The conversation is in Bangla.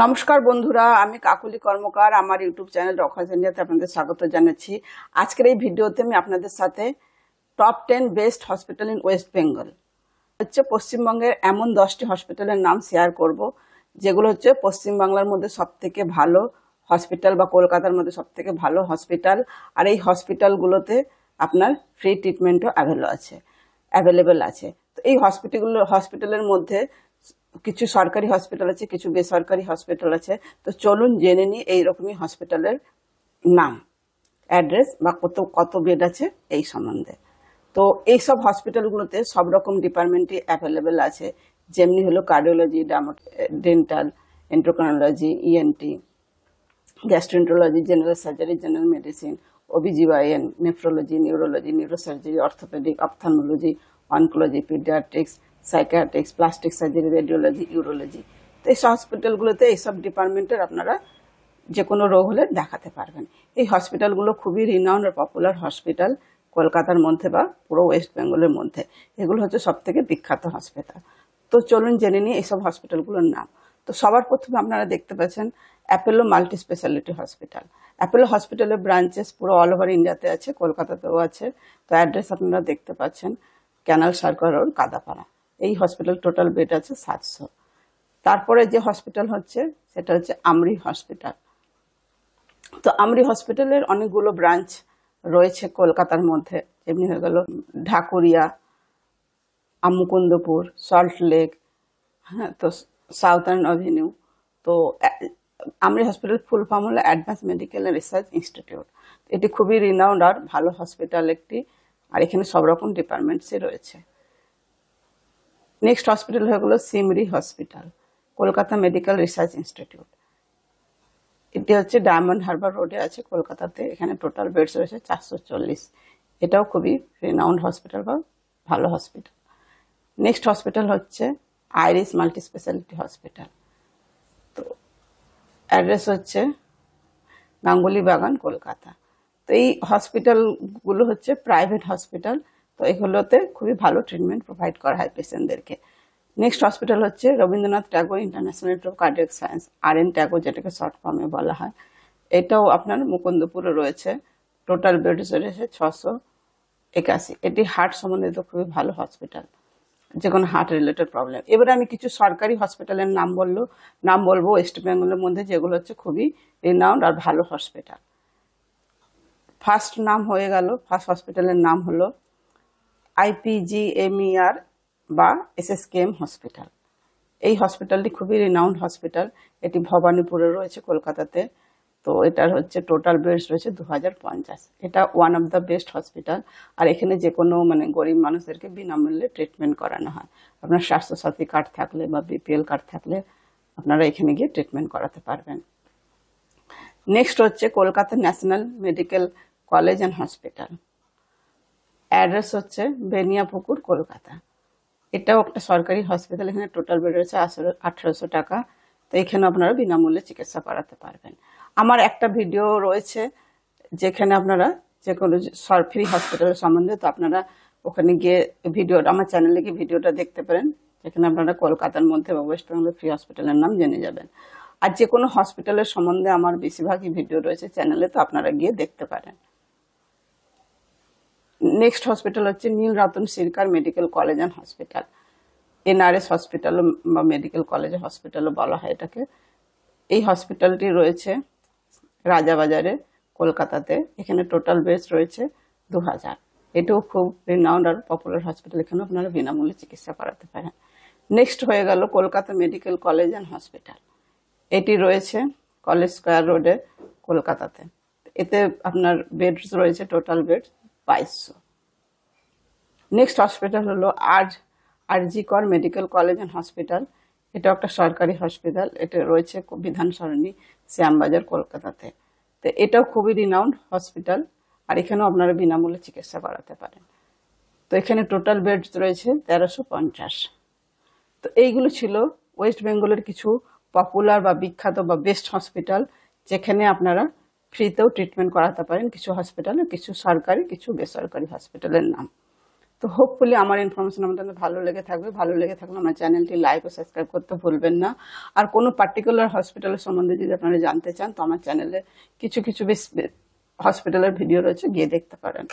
নমস্কার বন্ধুরা আমি কাকুলি কর্মকার আমার ইউটিউব চ্যানেল রক্ষা সেন্ডিয়াতে আপনাদের স্বাগত জানাচ্ছি আজকের এই ভিডিওতে আমি আপনাদের সাথে top ten best hospital in West Bengal হচ্ছে পশ্চিমবঙ্গের এমন দশটি হসপিটালের নাম শেয়ার করব যেগুলো হচ্ছে পশ্চিমবাংলার মধ্যে সবথেকে ভালো হসপিটাল বা কলকাতার মধ্যে সবথেকে ভালো হসপিটাল আর এই হসপিটালগুলোতে আপনার ফ্রি ট্রিটমেন্টও অ্যাভেল আছে অ্যাভেলেবেল আছে তো এই হসপিটালগুলো হসপিটালের মধ্যে কিছু সরকারি হসপিটাল আছে কিছু বেসরকারি হসপিটাল আছে তো চলুন জেনে নিই এইরকমই হসপিটালের নাম অ্যাড্রেস বা কত কত বেড আছে এই সম্বন্ধে তো এই সব হসপিটালগুলোতে সব রকম ডিপার্টমেন্টই অ্যাভেলেবেল আছে যেমনি হলো cardiology dental endocrinology ENT gastroenterology general surgery general medicine OBGYN nephrology neurology neurosurgery orthopaedic ophthalmology oncology paediatrics psychiatrics plastic surgery radiology urology তো এই হসপিটালগুলোতে এইসব ডিপার্টমেন্টের আপনারা যে কোনো রোগ হলে দেখাতে পারবেন এই হসপিটালগুলো খুবই রিনাউন্ড আর পপুলার হসপিটাল কলকাতার মধ্যে বা পুরো ওয়েস্ট বেঙ্গলের মধ্যে এগুলো হচ্ছে সব থেকে বিখ্যাত হসপিটাল তো চলুন জেনে নিই এইসব হসপিটালগুলোর নাম তো সবার প্রথমে আপনারা দেখতে পাচ্ছেন Apollo multi speciality hospital Apollo হসপিটালের ব্রাঞ্চেস পুরো অল ওভার ইন্ডিয়াতে আছে কলকাতাতেও আছে তো অ্যাড্রেস আপনারা দেখতে পাচ্ছেন ক্যানাল সার্কার রোড কাদাপাড়া এই হসপিটাল টোটাল বেড আছে সাতশো তারপরে যে হসপিটাল হচ্ছে সেটা হচ্ছে আমরি হসপিটাল তো আমরি হসপিটালের অনেকগুলো ব্রাঞ্চ রয়েছে কলকাতার মধ্যে যেমনি হয়ে গেল ঢাকুরিয়া আমুকুন্দপুর সল্ট লেক হ্যাঁ তো সাউথার্ন অ্যাভিনিউ তো আমরি হসপিটাল ফুল ফর্ম হলো অ্যাডভান্স মেডিকেল রিসার্চ ইনস্টিটিউট এটি খুবই রিনাউন্ড আর ভালো হসপিটাল একটি আর এখানে সব রকম ডিপার্টমেন্টসই রয়েছে নেক্সট হসপিটাল হয়ে গেল CMRI hospital Kolkata medical research institute এটি হচ্ছে ডায়মন্ড হারবার রোডে আছে কলকাতাতে এখানে টোটাল বেডস রয়েছে চারশো চল্লিশ এটাও খুবই রেনাউন্ড হসপিটাল বা ভালো হসপিটাল নেক্সট হসপিটাল হচ্ছে আইরিস মাল্টি স্পেশালিটি হসপিটাল তো অ্যাড্রেস হচ্ছে গাঙ্গুলি বাগান কলকাতা তো এই হসপিটালগুলো হচ্ছে প্রাইভেট হসপিটাল তো এগুলোতে খুবই ভালো ট্রিটমেন্ট প্রোভাইড করা হয় পেশেন্টদেরকে নেক্সট হসপিটাল হচ্ছে Rabindranath Tagore international of cardiac science R N Tagore যেটাকে শর্ট ফর্মে বলা হয় এটাও আপনার মুকুন্দপুরে রয়েছে টোটাল বেড রয়েছে ছশো একাশি এটি হার্ট সম্বন্ধিত খুবই ভালো হসপিটাল যে কোনো হার্ট রিলেটেড প্রবলেম এবারে আমি কিছু সরকারি হসপিটালের নাম বললো নাম বলবো ওয়েস্ট বেঙ্গলের মধ্যে যেগুলো হচ্ছে খুবই রিনাউন্ড আর ভালো হসপিটাল ফার্স্ট নাম হয়ে গেল ফার্স্ট হসপিটালের নাম হলো আইপিজিএমইআর বা এসএসকেএম হসপিটাল এই হসপিটালটি খুবই রিনাউন্ড হসপিটাল এটি ভবানীপুরে রয়েছে কলকাতাতে তো এটার হচ্ছে টোটাল বেডস রয়েছে দু হাজার পঞ্চাশ এটা one of the best hospital আর এখানে যে কোনো মানে গরিব মানুষদেরকে বিনামূল্যে ট্রিটমেন্ট করানো হয় আপনার স্বাস্থ্যসাথী কার্ড থাকলে বা বিপিএল কার্ড থাকলে আপনারা এখানে গিয়ে ট্রিটমেন্ট করাতে পারবেন নেক্সট হচ্ছে Kolkata national medical college and hospital address হচ্ছে বেনিয়া পুকুর কলকাতা এটাও একটা সরকারি হসপিটাল এখানে টোটাল বেড রয়েছে আঠেরোশো টাকা তো এখানে আপনারা বিনামূল্যে চিকিৎসা করাতে পারবেন আমার একটা ভিডিও রয়েছে যেখানে আপনারা যে কোনো সরকারি হসপিটালের সম্বন্ধে তো আপনারা ওখানে গিয়ে ভিডিওটা আমার চ্যানেলে গিয়ে ভিডিওটা দেখতে পারেন যেখানে আপনারা কলকাতার মধ্যে বা ওয়েস্ট বেঙ্গলের ফ্রি হসপিটালের নাম জেনে যাবেন আর যে কোনো হসপিটালের সম্বন্ধে আমার বেশিরভাগই ভিডিও রয়েছে চ্যানেলে তো আপনারা গিয়ে দেখতে পারেন নেক্সট হসপিটাল হচ্ছে Nil Ratan Sircar medical college and hospital NRS হসপিটালও বা মেডিকেল কলেজ হসপিটালও বলা হয় এটাকে এই হসপিটালটি রয়েছে রাজাবাজারে কলকাতাতে এখানে টোটাল বেস রয়েছে দু হাজার এটাও খুব রিনাউন্ড আর পপুলার হসপিটাল এখানে আপনারা বিনামূল্যে চিকিৎসা করাতে পারেন নেক্সট হয়ে গেল Kolkata medical college and hospital এটি রয়েছে কলেজ স্কোয়ার রোডে কলকাতাতে এতে আপনার বেডস রয়েছে টোটাল বেড বাইশশো নেক্সট হসপিটাল হলো আজ RG Kar medical college and hospital এটা একটা সরকারি হসপিটাল এটা রয়েছে বিধান সরণি শ্যামবাজার কলকাতাতে তো এটাও খুবই রিনাউন্ড হসপিটাল আর এখানেও আপনারা বিনামূল্যে চিকিৎসা করাতে পারেন তো এখানে টোটাল বেড রয়েছে তেরোশো পঞ্চাশ তো এইগুলো ছিল ওয়েস্ট বেঙ্গলের কিছু পপুলার বা বিখ্যাত বা বেস্ট হসপিটাল যেখানে আপনারা ফ্রিতেও ট্রিটমেন্ট করাতে পারেন কিছু হসপিটালে কিছু সরকারি কিছু বেসরকারি হসপিটালের নাম তো হোপফুলি আমার ইনফরমেশন আপনাদের ভালো লেগে থাকবে ভালো লেগে থাকলে আমার চ্যানেলটি লাইক ও সাবস্ক্রাইব করতে ভুলবেন না আর কোনো পার্টিকুলার হসপিটালের সম্বন্ধে যদি আপনারা জানতে চান তো আমার চ্যানেলে কিছু কিছু বেশ হসপিটালের ভিডিও রয়েছে গিয়ে দেখতে পারেন